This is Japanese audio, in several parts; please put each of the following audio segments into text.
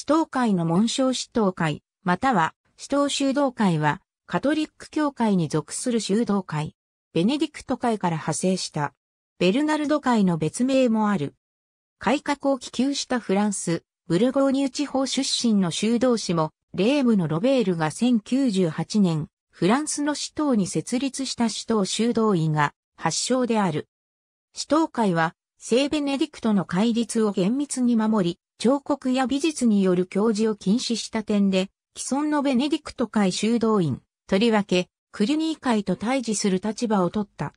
死闘会の紋章死闘会、または死闘修道会は、カトリック教会に属する修道会、ベネディクト会から派生した、ベルナルド会の別名もある。改革を希求したフランス、ブルゴーニュ地方出身の修道士も、レームのロベールが1098年、フランスの死闘に設立した死闘修道院が発祥である。死闘会は、聖ベネディクトの戒律を厳密に守り、彫刻や美術による教授を禁止した点で、既存のベネディクト会修道院、とりわけ、クリニー会と対峙する立場を取った。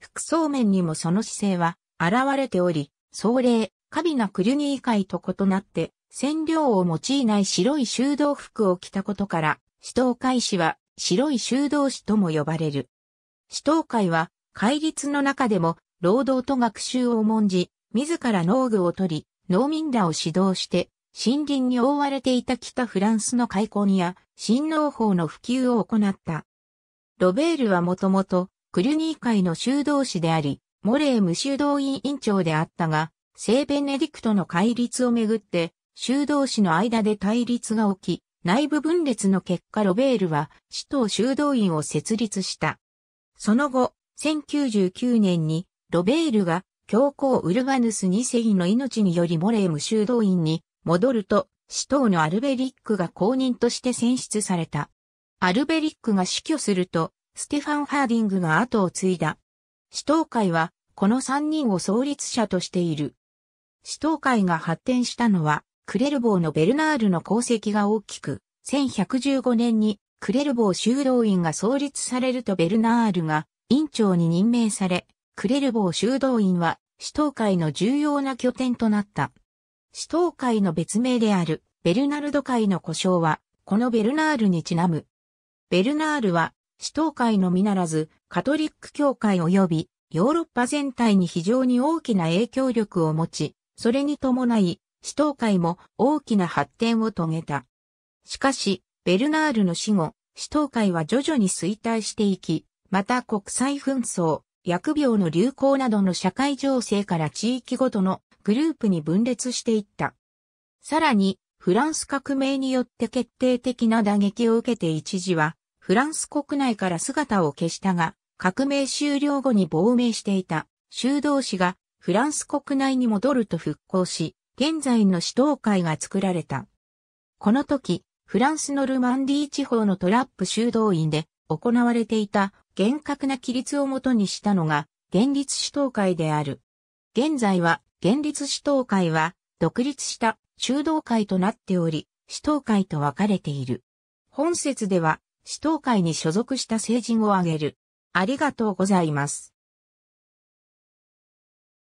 服装面にもその姿勢は現れており、壮麗、カビなクリニー会と異なって、染料を用いない白い修道服を着たことから、死闘会士は白い修道士とも呼ばれる。死闘会は、戒律の中でも、労働と学習を重んじ、自ら農具を取り、農民らを指導して、森林に覆われていた北フランスの開墾や、新農法の普及を行った。ロベールはもともと、クルニー会の修道士であり、モレー無修道院院長であったが、聖ベネディクトの戒律をめぐって、修道士の間で対立が起き、内部分裂の結果ロベールは、首都修道院を設立した。その後、1099年に、ロベールが教皇ウルガヌス2世の命によりモレーム修道院に戻ると、死闘のアルベリックが公認として選出された。アルベリックが死去すると、ステファン・ハーディングが後を継いだ。死闘会は、この3人を創立者としている。死闘会が発展したのは、クレルボーのベルナールの功績が大きく、1115年にクレルボー修道院が創立されるとベルナールが院長に任命され、クレルボー修道院は、死闘会の重要な拠点となった。死闘会の別名である、ベルナルド会の故障は、このベルナールにちなむ。ベルナールは、死闘会のみならず、カトリック教会及び、ヨーロッパ全体に非常に大きな影響力を持ち、それに伴い、死闘会も大きな発展を遂げた。しかし、ベルナールの死後、死闘会は徐々に衰退していき、また国際紛争、疫病の流行などの社会情勢から地域ごとのグループに分裂していった。さらに、フランス革命によって決定的な打撃を受けて一時は、フランス国内から姿を消したが、革命終了後に亡命していた修道士がフランス国内に戻ると復興し、現在の指導会が作られた。この時、フランスのルマンディ地方のトラップ修道院で行われていた厳格な規律をもとにしたのが、現立指導会である。現在は、現立指導会は、独立した修道会となっており、首都会と分かれている。本節では、首都会に所属した成人を挙げる。ありがとうございます。